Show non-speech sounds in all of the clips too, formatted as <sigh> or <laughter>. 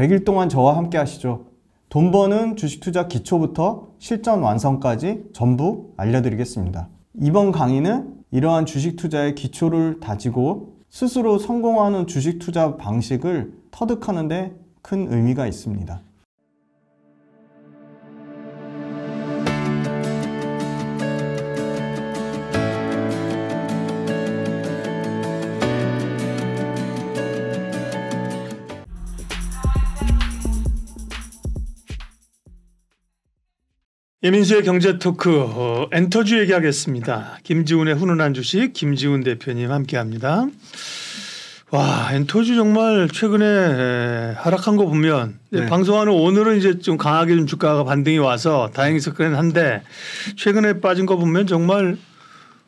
100일 동안 저와 함께 하시죠. 돈 버는 주식 투자 기초부터 실전 완성까지 전부 알려드리겠습니다. 이번 강의는 이러한 주식 투자의 기초를 다지고 스스로 성공하는 주식 투자 방식을 터득하는데 큰 의미가 있습니다. 예민수의 경제 토크 어, 엔터주 얘기하겠습니다. 김지훈의 훈훈한 주식 김지훈 대표님 함께합니다. 와 엔터주 정말 최근에 에, 하락한 거 보면 네. 방송하는 오늘은 이제 좀 강하게 좀 주가가 반등이 와서 다행스럽긴 한데 최근에 빠진 거 보면 정말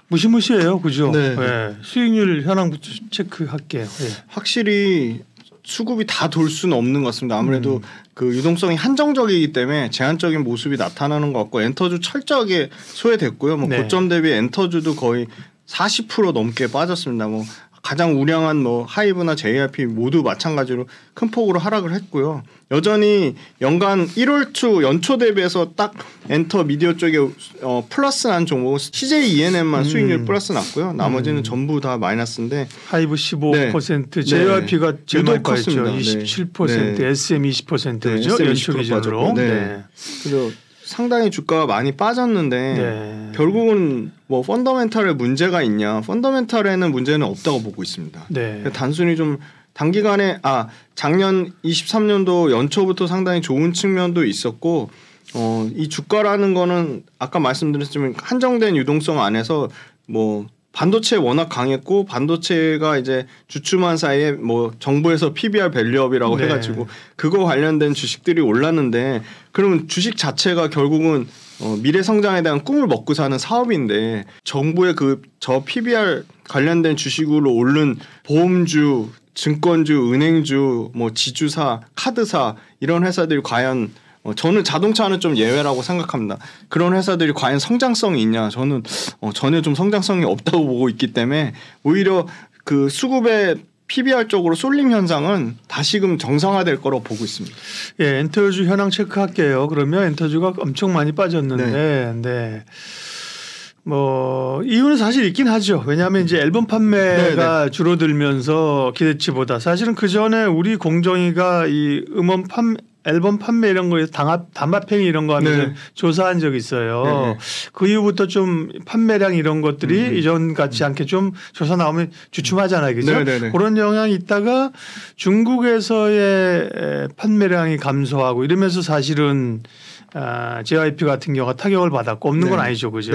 무시무시해요, 그죠? 네. 네. 수익률 현황부터 체크할게요. 네. 확실히 수급이 다 돌 수는 없는 것 같습니다. 아무래도 음. 그 유동성이 한정적이기 때문에 제한적인 모습이 나타나는 것 같고 엔터주 철저하게 소외됐고요. 뭐 네. 고점 대비 엔터주도 거의 40% 넘게 빠졌습니다. 뭐 가장 우량한 뭐 하이브나 JRP 모두 마찬가지로 큰 폭으로 하락을 했고요. 여전히 연간 1월 초 연초 대비해서 딱 엔터 미디어 쪽에 어, 플러스 난 종목 CJ ENM만 음. 수익률 플러스 났고요. 나머지는 음. 전부 다 마이너스인데 하이브 15%, 네. JRP가 네. 제일 많이 빠졌죠. 27%, 네. SM 20%죠. 연초 기준으로. 네. 네. 그래 상당히 주가가 많이 빠졌는데 네. 결국은 뭐 펀더멘탈에 문제가 있냐? 펀더멘탈에는 문제는 없다고 보고 있습니다. 네. 단순히 좀 단기간에 아 작년 23년도 연초부터 상당히 좋은 측면도 있었고 어, 이 주가라는 거는 아까 말씀드렸지만 한정된 유동성 안에서 뭐 반도체 워낙 강했고 반도체가 이제 주춤한 사이에 뭐 정부에서 PBR 밸류업이라고 네. 해가지고 그거 관련된 주식들이 올랐는데 그러면 주식 자체가 결국은 어, 미래 성장에 대한 꿈을 먹고 사는 사업인데 정부의 그 저 PBR 관련된 주식으로 오른 보험주, 증권주, 은행주, 뭐 지주사, 카드사 이런 회사들이 과연 어, 저는 자동차는 좀 예외라고 생각합니다. 그런 회사들이 과연 성장성이 있냐? 저는 어, 전혀 좀 성장성이 없다고 보고 있기 때문에 오히려 그 수급의 PBR 쪽으로 쏠림 현상은 다시금 정상화될 거로 보고 있습니다. 예, 엔터주 현황 체크할게요. 그러면 엔터주가 엄청 많이 빠졌는데, 네. 네. 뭐 이유는 사실 있긴 하죠. 왜냐하면 이제 앨범 판매가 네네. 네. 줄어들면서 기대치보다 사실은 그 전에 우리 공정위가 이 음원 판 앨범 판매 이런 거에 당합 담합행 이런 거 하면 네. 조사한 적이 있어요. 네네. 네. 그 이후부터 좀 판매량 이런 것들이 음. 이전 같지 음. 않게 좀 조사 나오면 주춤하잖아요, 그죠? 네, 네, 네. 그런 영향이 있다가 중국에서의 판매량이 감소하고 이러면서 사실은 아, JYP 같은 경우가 타격을 받았고 없는 네. 건 아니죠, 그죠?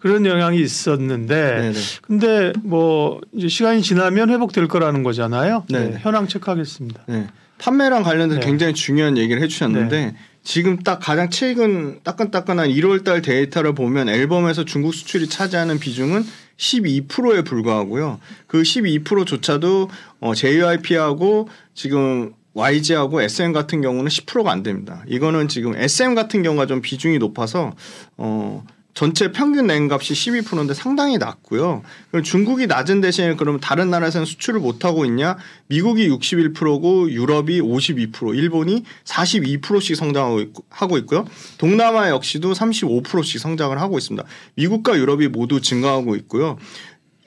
그런 영향이 있었는데, 네네. 근데 뭐 이제 시간이 지나면 회복될 거라는 거잖아요. 네, 현황 체크하겠습니다. 네. 판매랑 관련된 네. 굉장히 중요한 얘기를 해주셨는데 네. 지금 딱 가장 최근 따끈따끈한 1월달 데이터를 보면 앨범에서 중국 수출이 차지하는 비중은 12%에 불과하고요. 그 12%조차도 어, JYP하고 지금 YG하고 SM 같은 경우는 10%가 안 됩니다. 이거는 지금 SM 같은 경우가 좀 비중이 높아서 어 전체 평균 랭값이 12%인데 상당히 낮고요. 그럼 중국이 낮은 대신에 그럼 다른 나라에서는 수출을 못 하고 있냐? 미국이 61%고 유럽이 52%, 일본이 42%씩 성장하고 있고, 하고 있고요. 동남아 역시도 35%씩 성장을 하고 있습니다. 미국과 유럽이 모두 증가하고 있고요.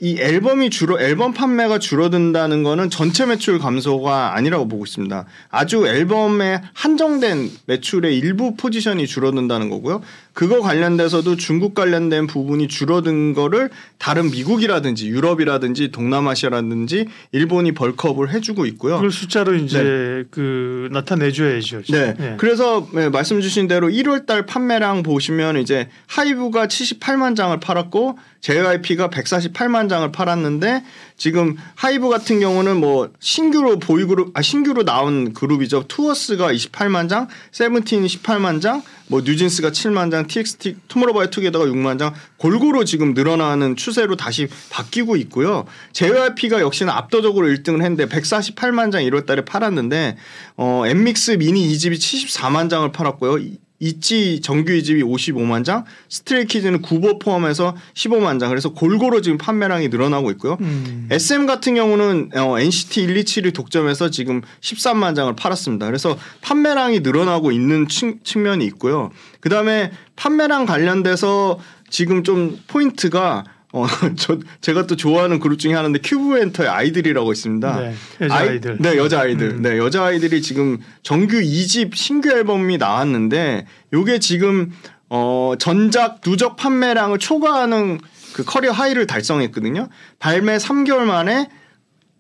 이 앨범이 줄어 앨범 판매가 줄어든다는 거는 전체 매출 감소가 아니라고 보고 있습니다. 아주 앨범에 한정된 매출의 일부 포지션이 줄어든다는 거고요. 그거 관련돼서도 중국 관련된 부분이 줄어든 거를 다른 미국이라든지 유럽이라든지 동남아시아라든지 일본이 벌크업을 해주고 있고요. 그걸 숫자로 네. 이제 그 네. 그 나타내줘야죠. 네. 네. 그래서 네, 말씀 주신 대로 1월달 판매량 보시면 이제 하이브가 78만 장을 팔았고 JYP가 148만 장을 팔았는데 지금 하이브 같은 경우는 뭐 신규로 보이그룹 아 신규로 나온 그룹이죠. 투어스가 28만 장, 세븐틴 18만 장, 뭐 뉴진스가 7만 장, TXT 투모로우바이투게더가 6만 장 골고루 지금 늘어나는 추세로 다시 바뀌고 있고요. JYP가 역시나 압도적으로 1등을 했는데 148만 장 1월 달에 팔았는데 어 엠믹스 미니 2집이 74만 장을 팔았고요. 있지 정규 2집이 55만 장, 스트레이키즈는 구보 포함해서 15만 장. 그래서 골고루 지금 판매량이 늘어나고 있고요. 음. SM 같은 경우는 어, NCT 127을 독점해서 지금 13만 장을 팔았습니다. 그래서 판매량이 늘어나고 있는 측, 면이 있고요. 그다음에 판매량 관련돼서 지금 좀 포인트가 어, <laughs> 저, 제가 또 좋아하는 그룹 중에 하나인데 큐브 엔터의 아이들이라고 있습니다. 네, 여자 아이, 들 네, 여자 아이들. 음. 네, 여자 아이들이 지금 정규 2집 신규 앨범이 나왔는데 요게 지금 어, 전작 누적 판매량을 초과하는 그 커리어 하이를 달성했거든요. 발매 3개월 만에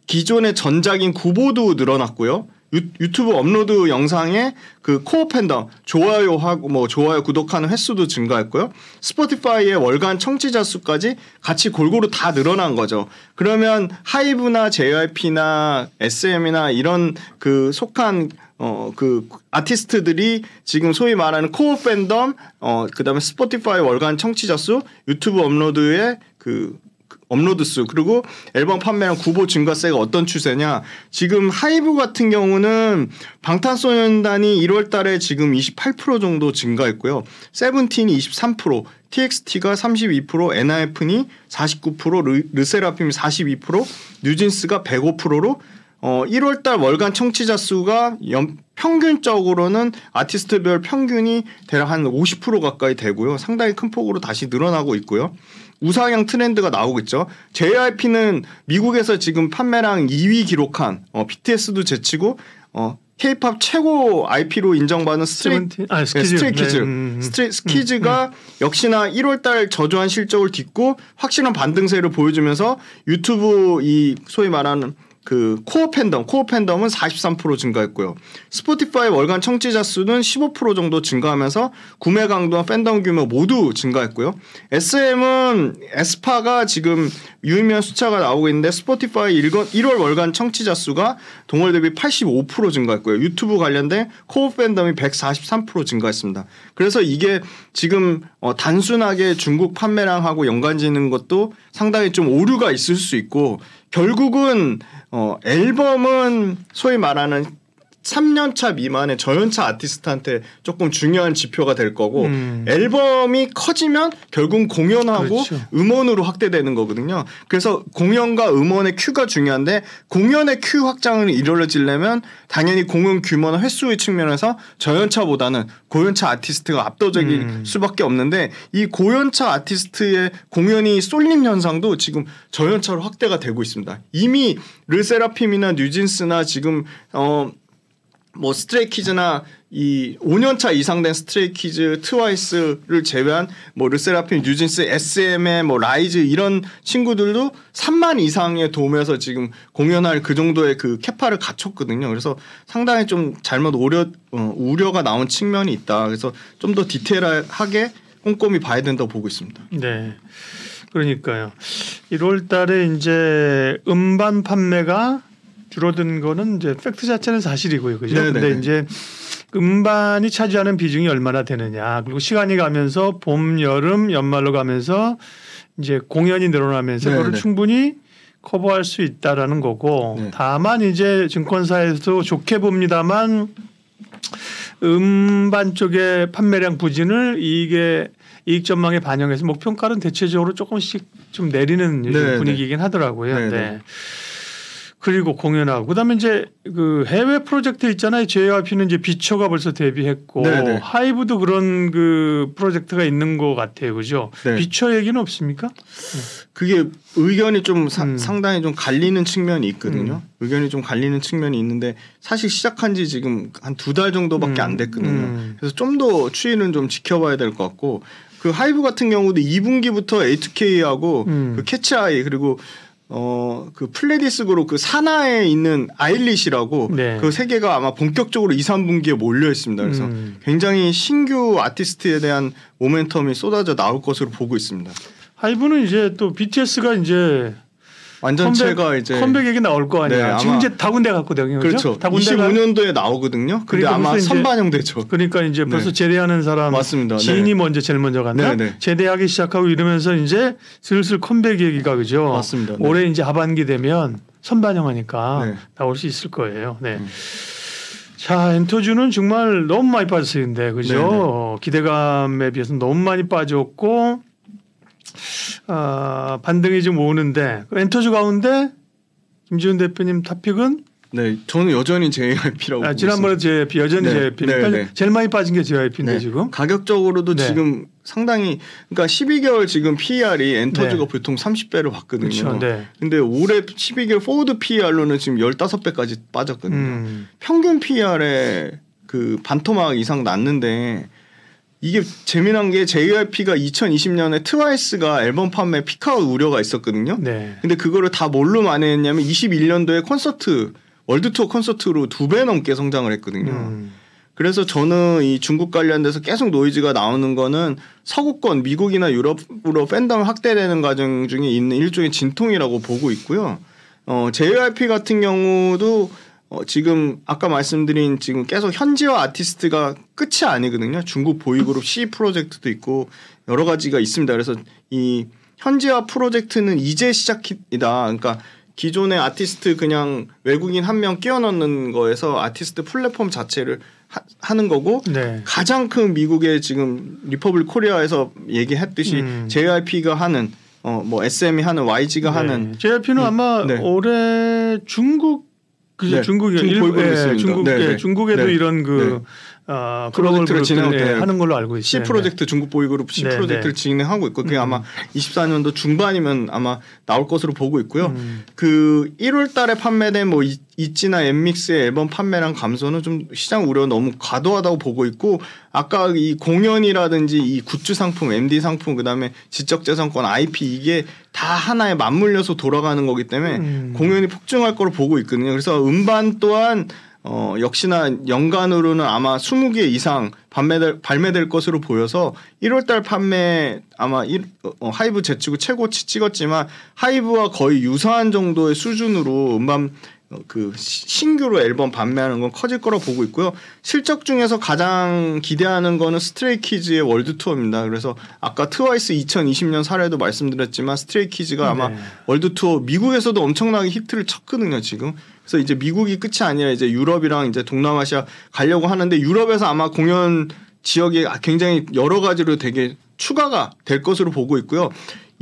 기존의 전작인 구보도 늘어났고요. 유, 튜브 업로드 영상에 그 코어 팬덤 좋아요 하고 뭐 좋아요 구독하는 횟수도 증가했고요. 스포티파이의 월간 청취자 수까지 같이 골고루 다 늘어난 거죠. 그러면 하이브나 JYP나 SM이나 이런 그 속한 어, 그 아티스트들이 지금 소위 말하는 코어 팬덤, 어, 그 다음에 스포티파이 월간 청취자 수, 유튜브 업로드의 그 업로드 수 그리고 앨범 판매량 구보 증가세가 어떤 추세냐 지금 하이브 같은 경우는 방탄소년단이 1월 달에 지금 28% 정도 증가했고요 세븐틴이 23% TXT가 32% NIF니 49% 르, 르세라핌이 42% 뉴진스가 105%로 어 1월 달 월간 청취자 수가 연, 평균적으로는 아티스트별 평균이 대략 한 50% 가까이 되고요. 상당히 큰 폭으로 다시 늘어나고 있고요. 우상향 트렌드가 나오겠죠. JYP는 미국에서 지금 판매량 2위 기록한 어, BTS도 제치고 어, K-팝 최고 IP로 인정받는 스트레이, 아, 스키즈. 네, 키즈 네, 음, 음, 음. 스트레 스키즈가 음, 음. 역시나 1월달 저조한 실적을 딛고 확실한 반등세를 보여주면서 유튜브 이 소위 말하는 그 코어 팬덤, 코어 팬덤은 43% 증가했고요. 스포티파이 월간 청취자 수는 15% 정도 증가하면서 구매 강도와 팬덤 규모 모두 증가했고요. SM은 에스파가 지금 유의미한 숫자가 나오고 있는데 스포티파이 1월 월간 청취자 수가 동월 대비 85% 증가했고요. 유튜브 관련된 코어 팬덤이 143% 증가했습니다. 그래서 이게 지금 어 단순하게 중국 판매량하고 연관 지는 것도 상당히 좀 오류가 있을 수 있고 결국은 어, 앨범은 소위 말하는 3년차 미만의 저연차 아티스트한테 조금 중요한 지표가 될 거고 음. 앨범이 커지면 결국 공연하고 그렇죠. 음원으로 확대되는 거거든요. 그래서 공연과 음원의 큐가 중요한데 공연의 큐 확장을 이루어지려면 당연히 공연 규모나 횟수의 측면에서 저연차보다는 고연차 아티스트가 압도적일 음. 수밖에 없는데 이 고연차 아티스트의 공연이 쏠림 현상도 지금 저연차로 확대가 되고 있습니다. 이미 르세라핌이나 뉴진스나 지금 어뭐 스트레이 키즈나 이 5년차 이상 된 스트레이 키즈 트와이스를 제외한 뭐 르세라핌, 뉴진스, SM의 뭐 라이즈 이런 친구들도 3만 이상의 도움에서 지금 공연할 그 정도의 그 캐파를 갖췄거든요. 그래서 상당히 좀 잘못 우려 어, 우려가 나온 측면이 있다. 그래서 좀 더 디테일하게 꼼꼼히 봐야 된다고 보고 있습니다. 네. 그러니까요. 1월 달에 이제 음반 판매가 줄어든 거는 이제 팩트 자체는 사실이고요. 그죠? 네, 네, 근데 네. 이제 음반이 차지하는 비중이 얼마나 되느냐. 그리고 시간이 가면서 봄, 여름, 연말로 가면서 이제 공연이 늘어나면서 네네. 그걸 충분히 커버할 수 있다라는 거고 네. 다만 이제 증권사에서도 좋게 봅니다만 음반 쪽의 판매량 부진을 이게 이익 전망에 반영해서 목평가는 대체적으로 조금씩 좀 내리는 분위기이긴 하더라고요. 네네. 네. 그리고 공연하고 그다음에 이제 그 해외 프로젝트 있잖아요. JYP는 이제 비처가 벌써 데뷔했고 네네. 네. 하이브도 그런 그 프로젝트가 있는 것 같아요. 그죠? 네. 비처 얘기는 없습니까? 네. 그게 의견이 좀 사, 음. 상당히 좀 갈리는 측면이 있거든요. 음. 의견이 좀 갈리는 측면이 있는데 사실 시작한 지 지금 한 두 달 정도밖에 음. 안 됐거든요. 음. 그래서 좀 더 추이는 좀 지켜봐야 될 것 같고 그 하이브 같은 경우도 2분기부터 A2K하고 음. 그 캐치아이 그리고 어, 그 플레디스 그룹 그 산하에 있는 아일리이라고 네. 그세 계가 아마 본격적으로 2, 3분기에 몰려 있습니다. 그래서 음. 굉장히 신규 아티스트에 대한 모멘텀이 쏟아져 나올 것으로 보고 있습니다. 하이브는 아, 이제 또 BTS가 이제 완전체가 이제 컴백 얘기 나올 거 아니야. 네, 지금 이제 다군데 갖고 되죠 그렇죠. 다군데가 25년도에 나오거든요. 근데 그러니까 아마 선반영되죠. 그러니까 이제 네. 벌써 네. 제대하는 사람 맞습니다. 지인이 네. 먼저 제일 먼저 간다. 네, 네. 제대하기 시작하고 이러면서 이제 슬슬 컴백 얘기가 그죠. 맞습니다. 올해 이제 하반기 되면 선반영하니까 나올 수 있을 거예요. 네. 음. 자, 엔터주는 정말 너무 많이 빠졌는데 그죠? 기대감에 비해서 너무 많이 빠졌고, 어, 반등이 지금 오는데 엔터주 가운데 김지훈 대표님 탑픽은 네, 저는 여전히 JYP라고. 아, 지난번에 JYP 여전히 네, j y p 니다 네, 그러니까 네. 제일 많이 빠진 게 JYP인데 네. 지금. 가격적으로도 네. 지금 상당히 그러니까 12개월 지금 PER이 엔터주가 네. 보통 30배로 봤거든요. 그렇죠, 그렇 근데 올해 12개월 포워드 PER로는 지금 15배까지 빠졌거든요. 음. 평균 PER에 그 반토막 이상 났는데 이게 재미난 게 JYP가 2020년에 트와이스가 앨범 판매 피카웃 우려가 있었거든요. 네. 근데 그거를 다 뭘로 만회했냐면 21년도에 콘서트 월드 투어 콘서트로 두 배 넘게 성장을 했거든요. 음. 그래서 저는 이 중국 관련돼서 계속 노이즈가 나오는 거는 서구권 미국이나 유럽으로 팬덤 확대되는 과정 중에 있는 일종의 진통이라고 보고 있고요. 어, JYP 같은 경우도 어, 지금 아까 말씀드린 지금 계속 현지화 아티스트가 끝이 아니거든요. 중국 보이그룹 C 프로젝트도 있고 여러 가지가 있습니다. 그래서 이 현지화 프로젝트는 이제 시작이다. 그러니까 기존의 아티스트 그냥 외국인 한 명 끼워 넣는 거에서 아티스트 플랫폼 자체를 하, 는 거고 네. 가장 큰 미국의 지금 리퍼블 코리아에서 얘기했듯이 음. JYP가 하는 어뭐 SM이 하는 YG가 네. 하는 JYP는 음. 아마 네. 올해 중국 그죠 네. 중국이 중국 보이고 예, 중국, 네, 네, 중국에도 네. 이런 그 어, 프로젝트를 진행을 네, 예, 하는 걸로 알고 있어요. C 프로젝트 네. 중국 보이그룹 C 네, 프로젝트를 네. 진행하고 있고 그게 음. 아마 24년도 중반이면 아마 나올 것으로 보고 있고요. 음. 그 1월달에 판매된 뭐 있지나 엠믹스의 앨범 판매량 감소는 좀 시장 우려 너무 과도하다고 보고 있고 아까 이 공연이라든지 이 굿즈 상품, MD 상품 그다음에 지적재산권 IP 이게 다 하나에 맞물려서 돌아가는 거기 때문에 음. 공연이 폭증할 거로 보고 있거든요. 그래서 음반 또한 어, 역시나 연간으로는 아마 20개 이상 발매될, 발매될 것으로 보여서 1월달 판매 아마 일, 어, 어 하이브 제치고 최고치 찍었지만 하이브와 거의 유사한 정도의 수준으로 음반 어, 그 신규로 앨범 판매하는 건 커질 거라 보고 있고요. 실적 중에서 가장 기대하는 거는 스트레이키즈의 월드 투어입니다. 그래서 아까 트와이스 2020년 사례도 말씀드렸지만 스트레이키즈가 아마 네. 월드 투어 미국에서도 엄청나게 히트를 쳤거든요. 지금 그래서 이제 미국이 끝이 아니라 이제 유럽이랑 이제 동남아시아 가려고 하는데 유럽에서 아마 공연 지역이 굉장히 여러 가지로 되게 추가가 될 것으로 보고 있고요.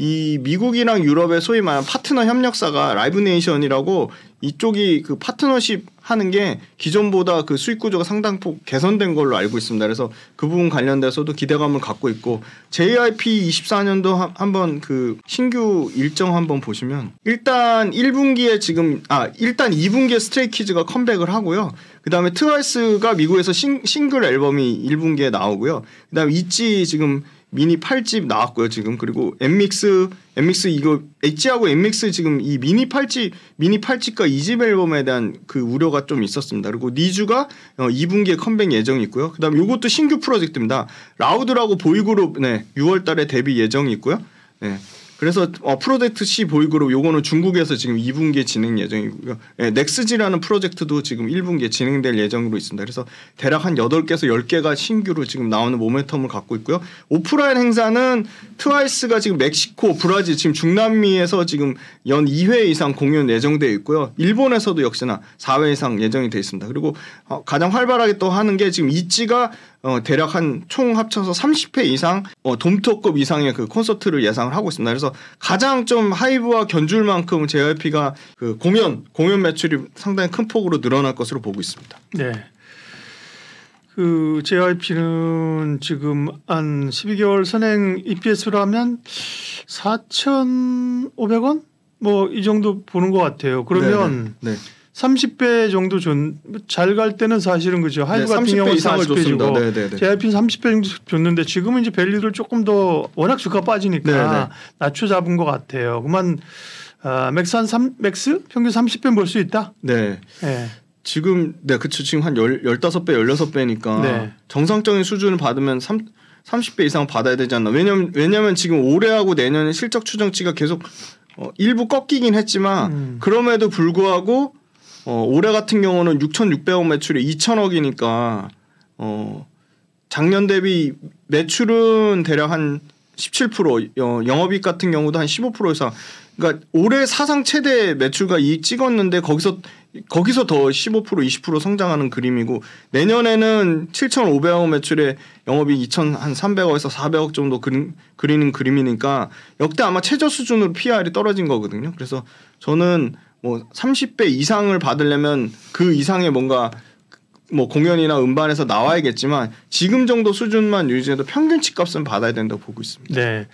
이 미국이랑 유럽의 소위 말하는 파트너 협력사가 라이브네이션이라고 이쪽이 그 파트너십 하는 게 기존보다 그 수익 구조가 상당폭 개선된 걸로 알고 있습니다. 그래서 그 부분 관련돼서도 기대감을 갖고 있고 j y p 24년도 한번 그 신규 일정 한번 보시면 일단 1분기에 지금 아 일단 2분기에 스트레이키즈가 컴백을 하고요. 그다음에 트와이스가 미국에서 싱, 글 앨범이 1분기에 나오고요. 그다음에 있지 지금 미니 8집 나왔고요 지금 그리고 엠믹스 엠믹스 이거 엣지하고 엠믹스 지금 이 미니 8집 미니 8집과 2집 앨범에 대한 그 우려가 좀 있었습니다 그리고 니즈가 어, 2분기에 컴백 예정이 있고요 그다음 이것도 신규 프로젝트입니다 라우드라고 보이그룹 네 6월달에 데뷔 예정이 있고요 네 그래서 어, 프로젝트 C 보이그룹 요거는 중국에서 지금 2분기에 진행 예정이고요. 예, 넥스지라는 프로젝트도 지금 1분기에 진행될 예정으로 있습니다. 그래서 대략 한 8개에서 10개가 신규로 지금 나오는 모멘텀을 갖고 있고요. 오프라인 행사는 트와이스가 지금 멕시코, 브라질, 지금 중남미에서 지금 연 2회 이상 공연 예정되어 있고요. 일본에서도 역시나 4회 이상 예정이 되어 있습니다. 그리고 어, 가장 활발하게 또 하는 게 지금 이치가 어, 대략 한 총 합쳐서 30회 이상 어, 돔토급 이상의 그 콘서트를 예상을 하고 있습니다. 그래서 가장 좀 하이브와 견줄 만큼 JYP가 그 공연 공연 매출이 상당히 큰 폭으로 늘어날 것으로 보고 있습니다. 네. 그 JYP는 지금 한 12개월 선행 EPS로 면 4,500원 뭐 이 정도 보는 것 같아요. 그러면 네. 네, 네. 30배 정도 잘갈 때는 사실은 그죠. 네, 하이브 네, 같은 경우 이상을 줬습니다. JIP는 30배 정도 줬는데 지금은 이제 밸류를 조금 더 워낙 주가 빠지니까 네네. 네. 낮춰 잡은 것 같아요. 그만 어, 맥스 한 3, 맥스 평균 30배 벌수 있다. 네. 네. 지금 네 그쵸 지금 한 열, 15배 16배니까 네. 정상적인 수준을 받으면 3 30배 이상 받아야 되지 않나. 왜냐면 왜냐면 지금 올해하고 내년에 실적 추정치가 계속 어, 일부 꺾이긴 했지만 음. 그럼에도 불구하고 어, 올해 같은 경우는 6,600억 매출이 2,000억이니까 어, 작년 대비 매출은 대략 한 17% 어, 영업이익 같은 경우도 한 15% 이상 그러니까 올해 사상 최대 매출과 이익 찍었는데 거기서 거기서 더 15% 20% 성장하는 그림이고 내년에는 7,500억 매출에 영업이 2,300억에서 400억 정도 그린 그리는 그림이니까 역대 아마 최저 수준으로 PR이 떨어진 거거든요. 그래서 저는 뭐 30배 이상을 받으려면 그 이상의 뭔가 뭐 공연이나 음반에서 나와야겠지만 지금 정도 수준만 유지해도 평균치 값은 받아야 된다고 보고 있습니다. 네.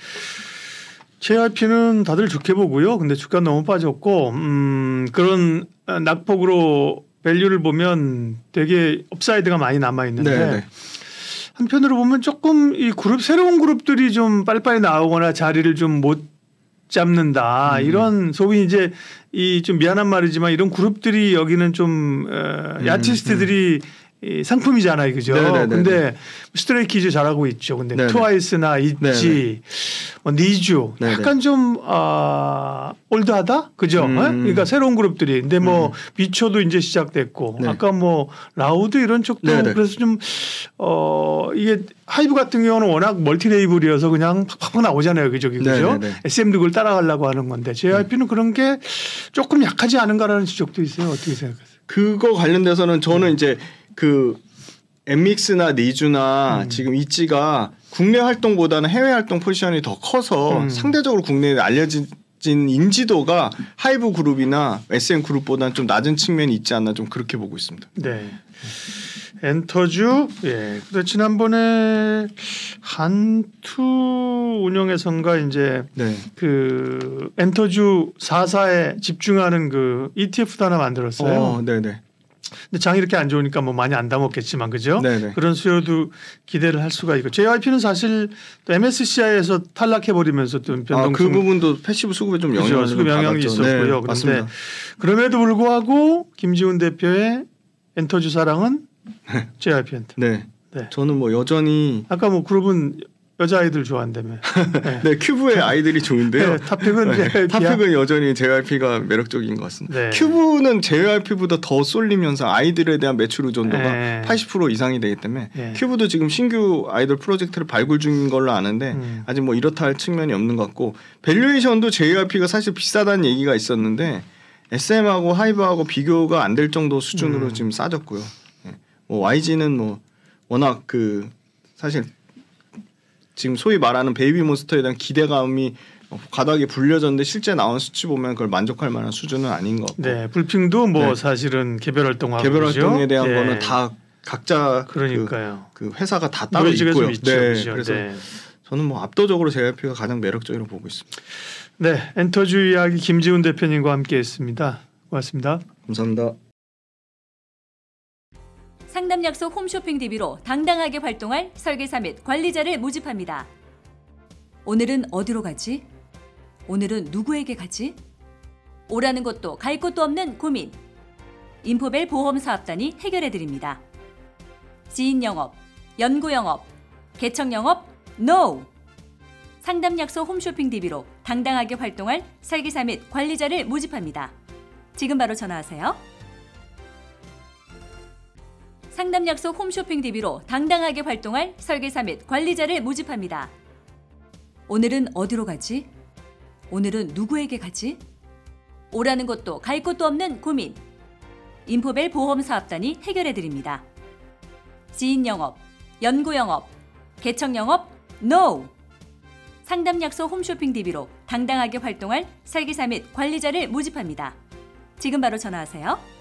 JYP는 다들 좋게 보고요. 근데 주가 너무 빠졌고 음 그런 낙폭으로 밸류를 보면 되게 업사이드가 많이 남아 있는데 네, 네. 한편으로 보면 조금 이 그룹 새로운 그룹들이 좀 빨리빨리 나오거나 자리를 좀못 잡는다. 음. 이런 소위 이제 이 좀 미안한 말이지만 이런 그룹들이 여기는 좀 어, 야티스트들이 음, 음. 상품이잖아요, 그죠? 네네 네, 네, 근데 네. 스트레이 키즈 잘하고 있죠. 근데 네네. 트와이스나 있지, 뭐 니쥬 약간 좀 아, 올드하다, 그죠? 음. 예? 그러니까 새로운 그룹들이. 근데 뭐 음. 미초도 이제 시작됐고, 네. 아까 뭐 라우드 이런 쪽도 네네. 그래서 좀 어, 이게 하이브 같은 경우는 워낙 멀티 레이블이어서 그냥 팍팍 나오잖아요, 그죠? 그죠? SM도 그걸 따라가려고 하는 건데 JYP는 네. 그런 게 조금 약하지 않은가라는 지적도 있어요. 어떻게 생각하세요? 그거 관련돼서는 저는 이제 그 엠믹스나 니주나 음. 지금 이치가 국내 활동보다는 해외 활동 포지션이 더 커서 음. 상대적으로 국내에 알려진 인지도가 하이브 그룹이나 SM 그룹보다는 좀 낮은 측면이 있지 않나 좀 그렇게 보고 있습니다. 네. 엔터주 예. 근데 지난번에 한투 운영에선가 이제 네. 그 엔터주 사사에 집중하는 그 ETF도 하나 만들었어요. 어, 네네. 네. 근데 장이 이렇게 안 좋으니까 뭐 많이 안 담았겠지만 그죠? 네네. 그런 수요도 기대를 할 수가 있고 JYP는 사실 또 MSCI에서 탈락해 버리면서 또 변동성 아, 그 부분도 패시브 수급에 좀 영향을 그죠? 수급 영향이 받았죠. 있었고요. 네, 그런데 그럼에도 불구하고 김지훈 대표의 엔터주 사랑은 JYP <laughs> 엔터. 네. 네. 저는 뭐 여전히 아까 뭐 그룹은 여자아이들 좋아한다며. 네. <laughs> 네, 큐브의 아이들이 좋은데요. 네, 탑픽은 네, 탑픽은 여전히 JYP가 매력적인 것 같습니다. 네. 큐브는 JYP보다 더 쏠리면서 아이들에 대한 매출 의존도가 80% 이상이 되기 때문에 네. 큐브도 지금 신규 아이돌 프로젝트를 발굴 중인 걸로 아는데 음. 아직 뭐 이렇다 할 측면이 없는 것 같고 밸류에이션도 JYP가 사실 비싸다는 얘기가 있었는데 SM하고 하이브하고 비교가 안 될 정도 수준으로 음. 지금 싸졌고요. 네. 뭐 YG는 뭐 워낙 그 사실 지금 소위 말하는 베이비 몬스터에 대한 기대감이 과도하게 불려졌는데 실제 나온 수치 보면 그걸 만족할 만한 수준은 아닌 것 같고. 네, 불핑도 뭐 네. 사실은 개별 활동 개별 활동에 대한 네. 거는 다 각자 그 그러니까요. 그, 그 회사가 다 따로 있고요. 있죠, 네, 그렇죠. 그래서 네. 저는 뭐 압도적으로 JYP가 가장 매력적이라 보고 있습니다. 네, 엔터주 이야기 김지훈 대표님과 함께했습니다. 고맙습니다. 감사합니다. 상담 약속 홈쇼핑 DB로 당당하게 활동할 설계사 및 관리자를 모집합니다. 오늘은 어디로 가지? 오늘은 누구에게 가지? 오라는 것도 갈 곳도 없는 고민. 인포벨 보험사업단이 해결해드립니다. 지인 영업, 연구 영업, 개척 영업, NO! 상담 약소 홈쇼핑 DB로 당당하게 활동할 설계사 및 관리자를 모집합니다. 지금 바로 전화하세요. 상담 약소 홈쇼핑 DB로 당당하게 활동할 설계사 및 관리자를 모집합니다. 오늘은 어디로 가지? 오늘은 누구에게 가지? 오라는 것도 갈 곳도 없는 고민. 인포벨 보험사업단이 해결해드립니다. 지인 영업, 연구 영업, 개척 영업, NO! 상담 약소 홈쇼핑 DB로 당당하게 활동할 설계사 및 관리자를 모집합니다. 지금 바로 전화하세요.